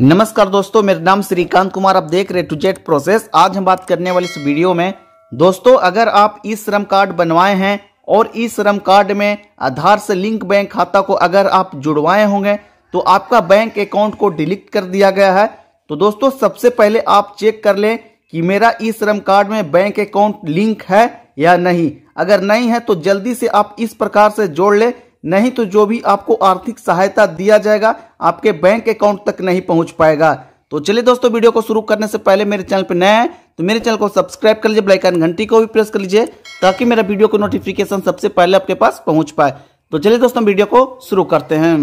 नमस्कार दोस्तों मेरा नाम श्रीकांत कुमार आप देख रहे टू जेट प्रोसेस आज हम बात करने वाले इस वीडियो में दोस्तों अगर आप ई श्रम कार्ड बनवाए हैं और ई श्रम कार्ड में आधार से लिंक बैंक खाता को अगर आप जुड़वाए होंगे तो आपका बैंक अकाउंट को डिलीट कर दिया गया है तो दोस्तों सबसे पहले आप चेक कर ले कि मेरा ई श्रम कार्ड में बैंक अकाउंट लिंक है या नहीं अगर नहीं है तो जल्दी से आप इस प्रकार से जोड़ लें नहीं तो जो भी आपको आर्थिक सहायता दिया जाएगा आपके बैंक अकाउंट तक नहीं पहुंच पाएगा तो चलिए दोस्तों वीडियो को शुरू करने से पहले मेरे चैनल पर नए हैं तो मेरे चैनल को सब्सक्राइब कर लीजिए ब्लाइकन घंटी को भी प्रेस कर लीजिए ताकि मेरा वीडियो को नोटिफिकेशन सबसे पहले आपके पास पहुंच पाए तो चलिए दोस्तों वीडियो को शुरू करते हैं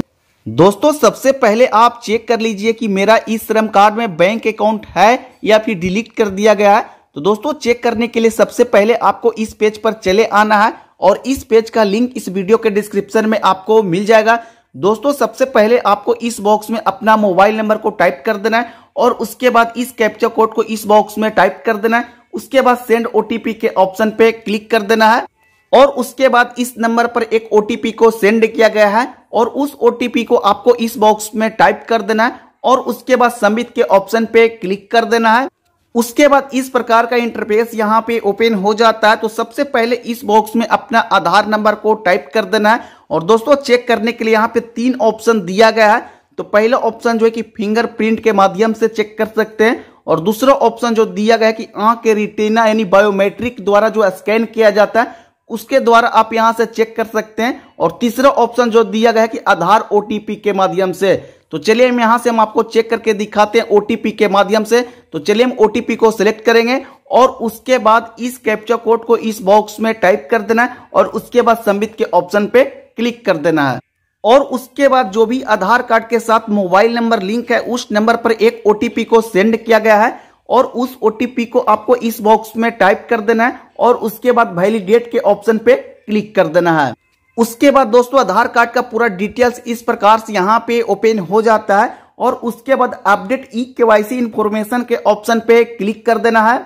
दोस्तों सबसे पहले आप चेक कर लीजिए कि मेरा ई श्रम कार्ड में बैंक अकाउंट है या फिर डिलीट कर दिया गया है तो दोस्तों चेक करने के लिए सबसे पहले आपको इस पेज पर चले आना है और इस पेज का लिंक इस वीडियो के डिस्क्रिप्शन में आपको मिल जाएगा दोस्तों सबसे पहले आपको इस बॉक्स में अपना मोबाइल नंबर को टाइप कर देना है और उसके बाद इस कैप्चर कोड को इस बॉक्स में टाइप कर देना है उसके बाद सेंड ओटीपी के ऑप्शन पे क्लिक कर देना है और उसके बाद इस नंबर पर एक ओटीपी को सेंड किया गया है और उस ओटीपी को आपको इस बॉक्स में टाइप कर देना है और उसके बाद सबमिट के ऑप्शन पे क्लिक कर देना है उसके बाद इस प्रकार का इंटरफेस यहाँ पे ओपन हो जाता है तो सबसे पहले इस बॉक्स में अपना आधार नंबर को टाइप कर देना है और दोस्तों चेक करने के लिए यहाँ पे तीन ऑप्शन दिया गया है तो पहला ऑप्शन जो है कि फिंगरप्रिंट के माध्यम से चेक कर सकते हैं और दूसरा ऑप्शन जो दिया गया है कि आंख के रिटेना यानी बायोमेट्रिक द्वारा जो स्कैन किया जाता है उसके द्वारा आप यहां से चेक कर सकते हैं और तीसरा ऑप्शन जो दिया गया है कि आधार ओटीपी के माध्यम से तो चलिए हम यहां से हम आपको चेक करके दिखाते हैं ओटीपी के माध्यम से तो चलिए हम ओटीपी को सिलेक्ट करेंगे और उसके बाद इस कैप्चा कोड को इस बॉक्स में टाइप कर देना है और उसके बाद संबित के ऑप्शन पे क्लिक कर देना है और उसके बाद जो भी आधार कार्ड के साथ मोबाइल नंबर लिंक है उस नंबर पर एक ओटीपी को सेंड किया गया है और उस ओटीपी को आपको इस बॉक्स में टाइप कर देना है और उसके बाद वैलिडेट के ऑप्शन पे क्लिक कर देना है उसके बाद दोस्तों आधार कार्ड का पूरा डिटेल्स इस प्रकार से यहाँ पे ओपन हो जाता है और उसके बाद अपडेट ई केवाईसी इंफॉर्मेशन के ऑप्शन पे क्लिक कर देना है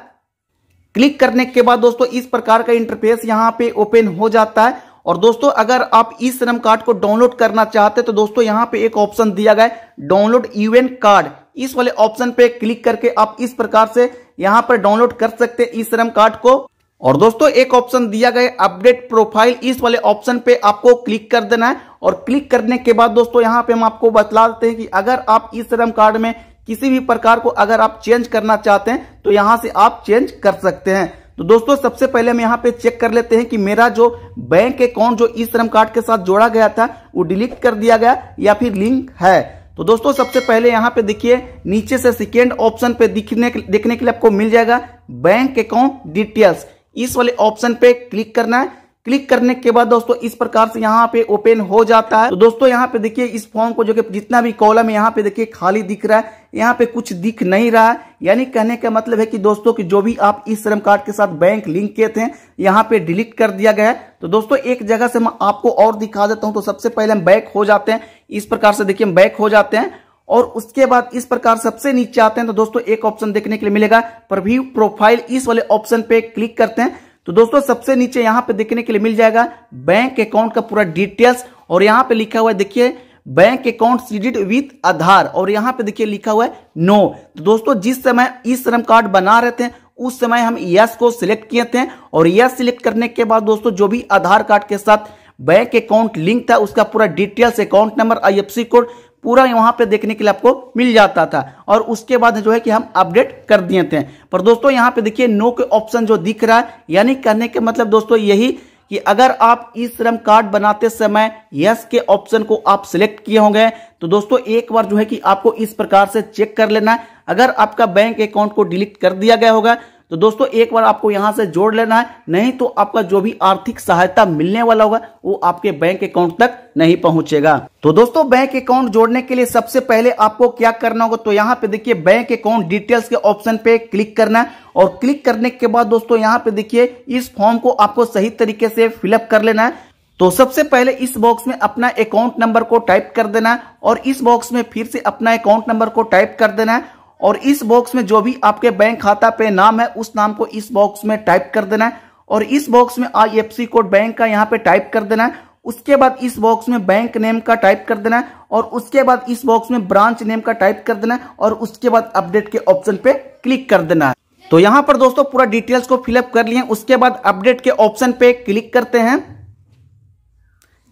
क्लिक करने के बाद दोस्तों इस प्रकार का इंटरफेस यहाँ पे ओपन हो जाता है और दोस्तों अगर आप ई श्रम कार्ड को डाउनलोड करना चाहते तो दोस्तों यहाँ पे एक ऑप्शन दिया गया डाउनलोड यूएन कार्ड इस वाले ऑप्शन पे क्लिक करके आप इस प्रकार से यहाँ पर डाउनलोड कर सकते हैं ई श्रम कार्ड को और दोस्तों एक ऑप्शन दिया गया अपडेट प्रोफाइल इस वाले ऑप्शन पे आपको क्लिक कर देना है और क्लिक करने के बाद दोस्तों यहां पे हम आपको बतला देते हैं कि अगर आप इस श्रम कार्ड में किसी भी प्रकार को अगर आप चेंज करना चाहते हैं तो यहां से आप चेंज कर सकते हैं तो दोस्तों सबसे पहले हम यहाँ पे चेक कर लेते हैं कि मेरा जो बैंक अकाउंट जो ई श्रम कार्ड के साथ जोड़ा गया था वो डिलीट कर दिया गया या फिर लिंक है तो दोस्तों सबसे पहले यहाँ पे देखिए नीचे से सेकेंड ऑप्शन पे दिखने देखने के लिए आपको मिल जाएगा बैंक अकाउंट डिटेल्स इस वाले ऑप्शन पे क्लिक करना है क्लिक करने के बाद दोस्तों इस प्रकार से यहाँ पे ओपन हो जाता है तो दोस्तों यहाँ पे देखिए इस फॉर्म को जो कि जितना भी कॉलम है यहाँ पे देखिए खाली दिख रहा है यहाँ पे कुछ दिख नहीं रहा है यानी कहने का मतलब है कि दोस्तों कि जो भी आप इस श्रम कार्ड के साथ बैंक लिंक किए थे यहाँ पे डिलीट कर दिया गया है तो दोस्तों एक जगह से मैं आपको और दिखा देता हूँ तो सबसे पहले हम बैक हो जाते हैं इस प्रकार से देखिए हम बैक हो जाते हैं और उसके बाद इस प्रकार सबसे नीचे आते हैं तो दोस्तों एक ऑप्शन देखने के लिए मिलेगा पर भी प्रोफाइल इस वाले ऑप्शन पे क्लिक करते हैं तो दोस्तों सबसे नीचे यहां पे देखने के लिए मिल जाएगा बैंक अकाउंट का पूरा डिटेल्स और यहां पे लिखा हुआ है देखिए bank account credit with Aadhaar और यहां पे देखिए लिखा हुआ है नो तो दोस्तों जिस समय ई श्रम कार्ड बना रहे थे उस समय हम यस को सिलेक्ट किए थे और यस सिलेक्ट करने के बाद दोस्तों जो भी आधार कार्ड के साथ बैंक अकाउंट लिंक था उसका पूरा डिटेल्स अकाउंट नंबर आई कोड पूरा यहाँ पे देखने के लिए आपको मिल जाता था और उसके बाद जो है कि हम अपडेट कर दिए थे पर दोस्तों यहाँ पे देखिए नो के ऑप्शन जो दिख रहा है यानी करने के मतलब दोस्तों यही कि अगर आप ई श्रम कार्ड बनाते समय यस के ऑप्शन को आप सिलेक्ट किए होंगे तो दोस्तों एक बार जो है कि आपको इस प्रकार से चेक कर लेना अगर आपका बैंक अकाउंट को डिलीट कर दिया गया होगा तो दोस्तों एक बार आपको यहां से जोड़ लेना है नहीं तो आपका जो भी आर्थिक सहायता मिलने वाला होगा वो आपके बैंक अकाउंट तक नहीं पहुंचेगा तो दोस्तों बैंक अकाउंट जोड़ने के लिए सबसे पहले आपको क्या करना होगा तो यहाँ पे देखिए बैंक अकाउंट डिटेल्स के ऑप्शन पे क्लिक करना है और क्लिक करने के बाद दोस्तों यहाँ पे देखिए इस फॉर्म को आपको सही तरीके से फिलअप कर लेना है तो सबसे पहले इस बॉक्स में अपना अकाउंट नंबर को टाइप कर देना है और इस बॉक्स में फिर से अपना अकाउंट नंबर को टाइप कर देना है और इस बॉक्स में जो भी आपके बैंक खाता पे नाम है उस नाम को इस बॉक्स में टाइप कर देना है और इस बॉक्स में आई कोड बैंक का यहाँ पे टाइप कर देना है उसके बाद इस बॉक्स में बैंक नेम का टाइप कर देना है और उसके बाद इस बॉक्स में ब्रांच नेम का टाइप कर देना है और उसके बाद अपडेट के ऑप्शन पे क्लिक कर देना है तो यहाँ पर दोस्तों पूरा डिटेल्स को फिलअप कर लिए उसके बाद अपडेट के ऑप्शन पे क्लिक करते हैं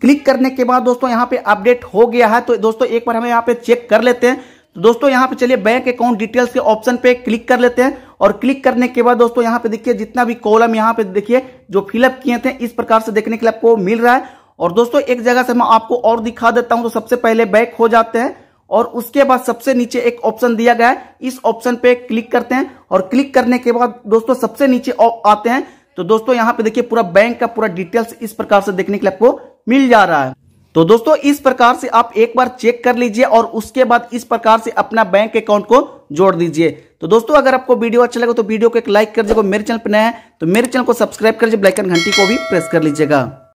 क्लिक करने के बाद दोस्तों यहाँ पे अपडेट हो गया है तो दोस्तों एक बार हमें यहाँ पे चेक कर लेते हैं तो दोस्तों यहाँ पे चलिए बैंक अकाउंट डिटेल्स के ऑप्शन पे क्लिक कर लेते हैं और क्लिक करने के बाद दोस्तों यहाँ पे देखिए जितना भी कॉलम यहाँ पे देखिए जो फिलअप किए थे इस प्रकार से देखने के लिए आपको मिल रहा है और दोस्तों एक जगह से मैं आपको और दिखा देता हूं तो सबसे पहले बैक हो जाते हैं और उसके बाद सबसे नीचे एक ऑप्शन दिया गया है इस ऑप्शन पे क्लिक करते हैं और क्लिक करने के बाद दोस्तों सबसे नीचे आते हैं तो दोस्तों यहाँ पे देखिए पूरा बैंक का पूरा डिटेल्स इस प्रकार से देखने के लिए आपको मिल जा रहा है तो दोस्तों इस प्रकार से आप एक बार चेक कर लीजिए और उसके बाद इस प्रकार से अपना बैंक अकाउंट को जोड़ दीजिए तो दोस्तों अगर आपको वीडियो अच्छा लगे तो वीडियो को एक लाइक कर दीजिएगा मेरे चैनल पर नया है तो मेरे चैनल को सब्सक्राइब कर दीजिए ब्लैकन घंटी को भी प्रेस कर लीजिएगा